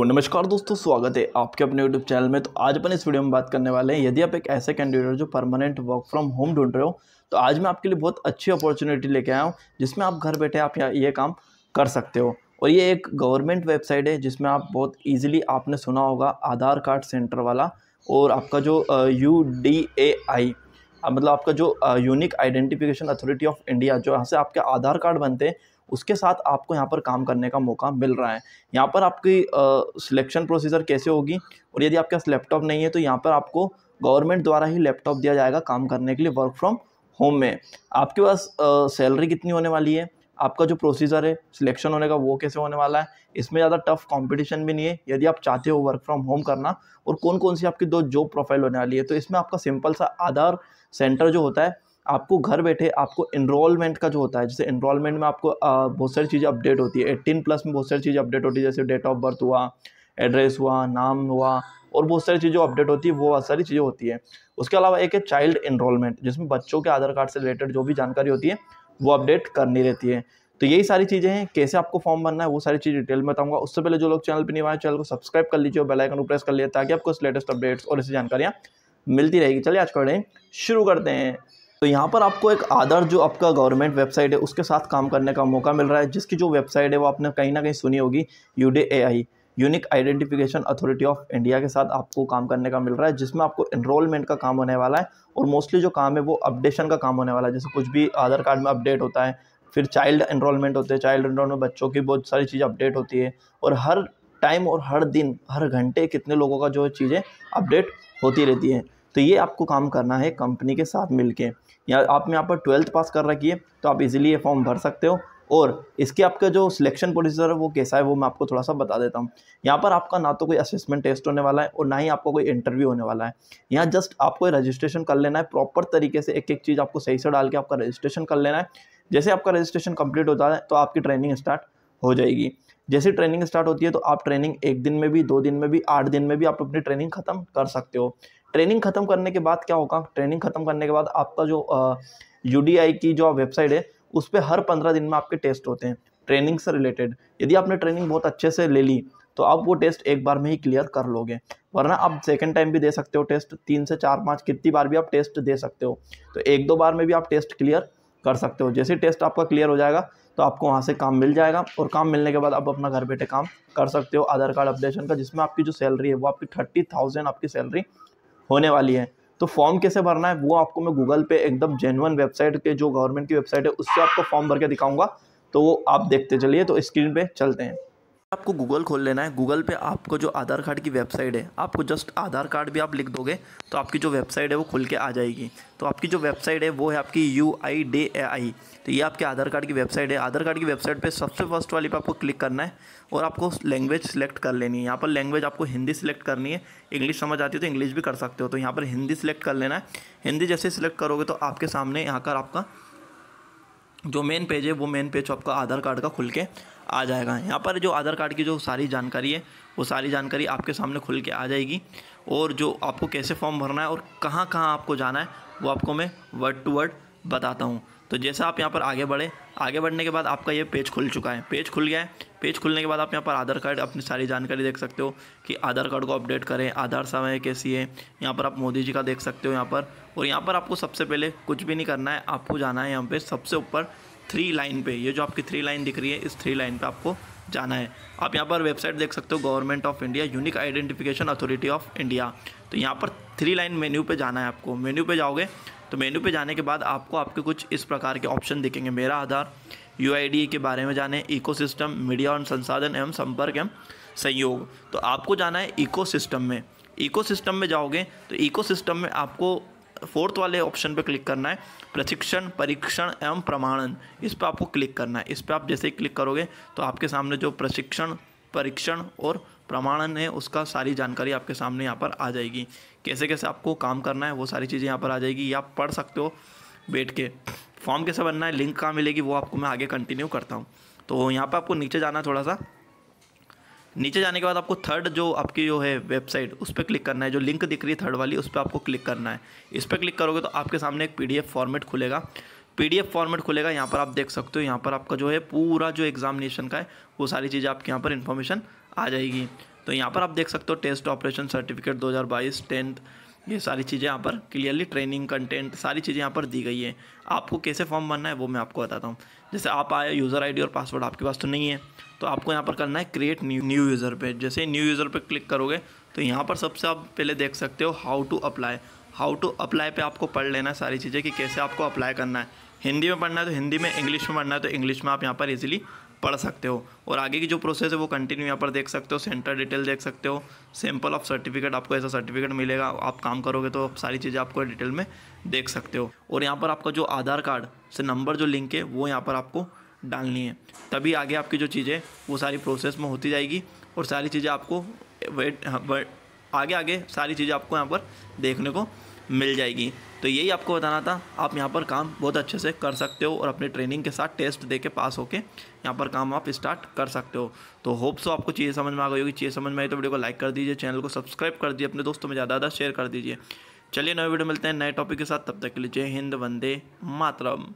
तो नमस्कार दोस्तों स्वागत है आपके अपने यूट्यूब चैनल में तो आज अपन इस वीडियो में बात करने वाले हैं यदि आप एक ऐसे कैंडिडेट हो जो परमानेंट वर्क फ्रॉम होम ढूंढ रहे हो तो आज मैं आपके लिए बहुत अच्छी अपॉर्चुनिटी लेके आया हूँ जिसमें आप घर बैठे आप ये काम कर सकते हो और ये एक गवर्नमेंट वेबसाइट है जिसमें आप बहुत ईजिली आपने सुना होगा आधार कार्ड सेंटर वाला और आपका जो यू डी ए आई मतलब आपका जो unique identification authority of India जो यहाँ से आपके आधार कार्ड बनते हैं उसके साथ आपको यहाँ पर काम करने का मौका मिल रहा है यहाँ पर आपकी सिलेक्शन प्रोसीजर कैसे होगी और यदि आपके पास लैपटॉप नहीं है तो यहाँ पर आपको गवर्नमेंट द्वारा ही लैपटॉप दिया जाएगा काम करने के लिए वर्क फ्रॉम होम में आपके पास सैलरी कितनी होने वाली है आपका जो प्रोसीजर है सिलेक्शन होने का वो कैसे होने वाला है इसमें ज़्यादा टफ कंपटीशन भी नहीं है यदि आप चाहते हो वर्क फ्रॉम होम करना और कौन कौन सी आपकी दो जॉब प्रोफाइल होने वाली है तो इसमें आपका सिंपल सा आधार सेंटर जो होता है आपको घर बैठे आपको इनरोलमेंट का जो होता है जैसे इनरोलमेंट में आपको बहुत सारी चीज़ें अपडेट होती है एट्टीन प्लस में बहुत सारी चीज़ें अपडेट होती है जैसे डेट ऑफ बर्थ हुआ एड्रेस हुआ नाम हुआ और बहुत सारी चीज़ें अपडेट होती है वो सारी चीज़ें होती है उसके अलावा एक है चाइल्ड इनरोलमेंट जिसमें बच्चों के आधार कार्ड से रिलेटेड जो भी जानकारी होती है वो अपडेट करनी रहती है तो यही सारी चीज़ें हैं कैसे आपको फॉर्म भरना है वो सारी चीज़ डिटेल में बताऊंगा उससे पहले जो लोग चैनल पर नहीं आए चैनल को सब्सक्राइब कर लीजिए और बेलाइकन को प्रेस कर लीजिए ताकि आपको लेटेस्ट अपडेट्स और ऐसी जानकारियाँ मिलती रहेगी चलिए आज का शुरू करते हैं तो यहाँ पर आपको एक आधार जो आपका गवर्नमेंट वेबसाइट है उसके साथ काम करने का मौका मिल रहा है जिसकी जो वेबसाइट है वो आपने कहीं ना कहीं सुनी होगी U D A I unique identification authority of India के साथ आपको काम करने का मिल रहा है जिसमें आपको इनरोलमेंट का काम होने वाला है और मोस्टली जो काम है वो अपडेशन का काम होने वाला है जैसे कुछ भी आधार कार्ड में अपडेट होता है फिर चाइल्ड इनरोलमेंट होते हैं चाइल्ड इनरोल में बच्चों की बहुत सारी चीज़ अपडेट होती है और हर टाइम और हर दिन हर घंटे कितने लोगों का जो चीज़ें अपडेट होती रहती है तो ये आपको काम करना है कंपनी के साथ मिलके या आप यहाँ पर ट्वेल्थ पास कर रखी है तो आप इजीली ये फॉर्म भर सकते हो और इसके आपका जो सिलेक्शन प्रोसीजर है वो कैसा है वो मैं आपको थोड़ा सा बता देता हूँ यहाँ पर आपका ना तो कोई असेसमेंट टेस्ट होने वाला है और ना ही आपका कोई इंटरव्यू होने वाला है यहाँ जस्ट आपको रजिस्ट्रेशन कर लेना है प्रॉपर तरीके से एक एक चीज़ आपको सही से डाल के आपका रजिस्ट्रेशन कर लेना है जैसे आपका रजिस्ट्रेशन कम्प्लीट होता है तो आपकी ट्रेनिंग स्टार्ट हो जाएगी जैसे ट्रेनिंग स्टार्ट होती है तो आप ट्रेनिंग एक दिन में भी दो दिन में भी आठ दिन में भी आप अपनी ट्रेनिंग ख़त्म कर सकते हो ट्रेनिंग ख़त्म करने के बाद क्या होगा ट्रेनिंग ख़त्म करने के बाद आपका जो यू की जो वेबसाइट है उस पर हर पंद्रह दिन में आपके टेस्ट होते हैं ट्रेनिंग से रिलेटेड यदि आपने ट्रेनिंग बहुत अच्छे से ले ली तो आप वो टेस्ट एक बार में ही क्लियर कर लोगे वरना आप सेकेंड टाइम भी दे सकते हो टेस्ट तीन से चार पाँच कितनी बार भी आप टेस्ट दे सकते हो तो एक दो बार में भी आप टेस्ट क्लियर कर सकते हो जैसे टेस्ट आपका क्लियर हो जाएगा तो आपको वहाँ से काम मिल जाएगा और काम मिलने के बाद आप अपना घर बैठे काम कर सकते हो आधार कार्ड अपडेशन का जिसमें आपकी जो सैलरी है वो आपकी थर्टी थाउजेंड आपकी सैलरी होने वाली है तो फॉर्म कैसे भरना है वो आपको मैं गूगल पे एकदम जेनवन वेबसाइट के जो गवर्नमेंट की वेबसाइट है उससे आपको फॉर्म भर के दिखाऊंगा तो वो आप देखते चलिए तो स्क्रीन पे चलते हैं आपको गूगल खोल लेना है गूगल पे आपको जो आधार कार्ड की वेबसाइट है आपको जस्ट आधार कार्ड भी आप लिख दोगे तो आपकी जो वेबसाइट है वो खुल के आ जाएगी तो आपकी जो वेबसाइट है वो है आपकी यू आई डी ए आई तो ये आपके आधार कार्ड की वेबसाइट है आधार कार्ड की वेबसाइट पे सबसे फर्स्ट वाली पे आपको क्लिक करना है और आपको लैंग्वेज सेलेक्ट कर लेनी है यहाँ पर लैंग्वेज आपको हिंदी सेलेक्ट करनी है इंग्लिश समझ आती है तो इंग्लिश भी कर सकते हो तो यहाँ पर हिंदी सेलेक्ट कर लेना है हिंदी जैसे सिलेक्ट करोगे तो आपके सामने यहाँ का आपका जो मेन पेज है वो मेन पेज तो आपका आधार कार्ड का खुल के आ जाएगा यहाँ पर जो आधार कार्ड की जो सारी जानकारी है वो सारी जानकारी आपके सामने खुल के आ जाएगी और जो आपको कैसे फॉर्म भरना है और कहाँ कहाँ आपको जाना है वो आपको मैं वर्ड टू वर्ड बताता हूँ तो जैसा आप यहाँ पर आगे बढ़े आगे बढ़ने के बाद आपका ये पेज खुल चुका है पेज खुल गया है पेज खुलने के बाद आप यहाँ पर आधार कार्ड अपनी सारी जानकारी देख सकते हो कि आधार कार्ड को अपडेट करें आधार समय कैसी है यहाँ पर आप मोदी जी का देख सकते हो यहाँ पर और यहाँ पर आपको सबसे पहले कुछ भी नहीं करना है आपको जाना है यहाँ पर सबसे ऊपर थ्री लाइन पर ये जो आपकी थ्री लाइन दिख रही है इस थ्री लाइन पर आपको जाना है आप यहाँ पर वेबसाइट देख सकते हो government of India unique identification authority of India तो यहाँ पर थ्री लाइन मेन्यू पर जाना है आपको मेन्यू पर जाओगे तो मेन्यू पे जाने के बाद आपको आपके कुछ इस प्रकार के ऑप्शन दिखेंगे मेरा आधार यू के बारे में जाने इकोसिस्टम मीडिया और संसाधन एवं संपर्क एवं संयोग तो आपको जाना है इकोसिस्टम में इकोसिस्टम में जाओगे तो इकोसिस्टम में आपको फोर्थ वाले ऑप्शन पर क्लिक करना है प्रशिक्षण परीक्षण एवं प्रमाणन इस पर आपको क्लिक करना है इस पर आप जैसे ही क्लिक करोगे तो आपके सामने जो प्रशिक्षण परीक्षण और प्रमाणन है उसका सारी जानकारी आपके सामने यहाँ पर आ जाएगी कैसे कैसे आपको काम करना है वो सारी चीज़ें यहाँ पर आ जाएगी या आप पढ़ सकते हो बैठ के फॉर्म कैसे भरना है लिंक कहाँ मिलेगी वो आपको मैं आगे कंटिन्यू करता हूँ तो यहाँ पर आपको नीचे जाना थोड़ा सा नीचे जाने के बाद आपको थर्ड जो आपकी जो है वेबसाइट उस पर क्लिक करना है जो लिंक दिख रही है थर्ड वाली उस पर आपको क्लिक करना है इस पर क्लिक करोगे तो आपके सामने एक पीडीएफ फॉर्मेट खुलेगा पीडीएफ फॉर्मेट खुलेगा यहाँ पर आप देख सकते हो यहाँ पर आपका जो है पूरा जो एग्जामिनेशन का है वो सारी चीज़ें आपके यहाँ पर इन्फॉर्मेशन आ जाएगी तो यहाँ पर आप देख सकते हो टेस्ट ऑपरेशन सर्टिफिकेट 2022 टेंथ ये सारी चीज़ें यहाँ पर क्लियरली ट्रेनिंग कंटेंट सारी चीज़ें यहाँ पर दी गई है आपको कैसे फॉर्म भरना है वो मैं आपको बताता हूँ जैसे आप आए यूज़र आईडी और पासवर्ड आपके पास तो नहीं है तो आपको यहाँ पर करना है क्रिएट न्यू न्यू यूज़र पे जैसे न्यू यूज़र पे क्लिक करोगे तो यहाँ पर सबसे आप पहले देख सकते हो how to apply how to apply पे आपको पढ़ लेना है सारी चीज़ें कि कैसे आपको अप्लाई करना है हिंदी में पढ़ना है तो हिंदी में इंग्लिश में पढ़ना है तो इंग्लिश में आप यहाँ पर इजीली पढ़ सकते हो और आगे की जो प्रोसेस है वो कंटिन्यू यहाँ पर देख सकते हो सेंटर डिटेल देख सकते हो सैम्पल ऑफ सर्टिफिकेट आपको ऐसा सर्टिफिकेट मिलेगा आप काम करोगे तो आप सारी चीज़ें आपको डिटेल में देख सकते हो और यहाँ पर आपका जो आधार कार्ड से नंबर जो लिंक है वो यहाँ पर आपको डालनी है तभी आगे आपकी जो चीज़ें वो सारी प्रोसेस में होती जाएगी और सारी चीज़ें आपको वेट हाँ, आगे आगे सारी चीज़ें आपको यहाँ पर देखने को मिल जाएगी तो यही आपको बताना था आप यहाँ पर काम बहुत अच्छे से कर सकते हो और अपने ट्रेनिंग के साथ टेस्ट दे के पास होके यहाँ पर काम आप स्टार्ट कर सकते हो तो होप सो तो आपको चीज़ें समझ में आ गई होगी चीज़ें समझ में आई तो वीडियो को लाइक कर दीजिए चैनल को सब्सक्राइब कर दीजिए अपने दोस्तों में ज़्यादा ज़्यादा शेयर कर दीजिए चलिए नए वीडियो मिलते हैं नए टॉपिक के साथ तब तक के लिए जय हिंद वंदे मातरम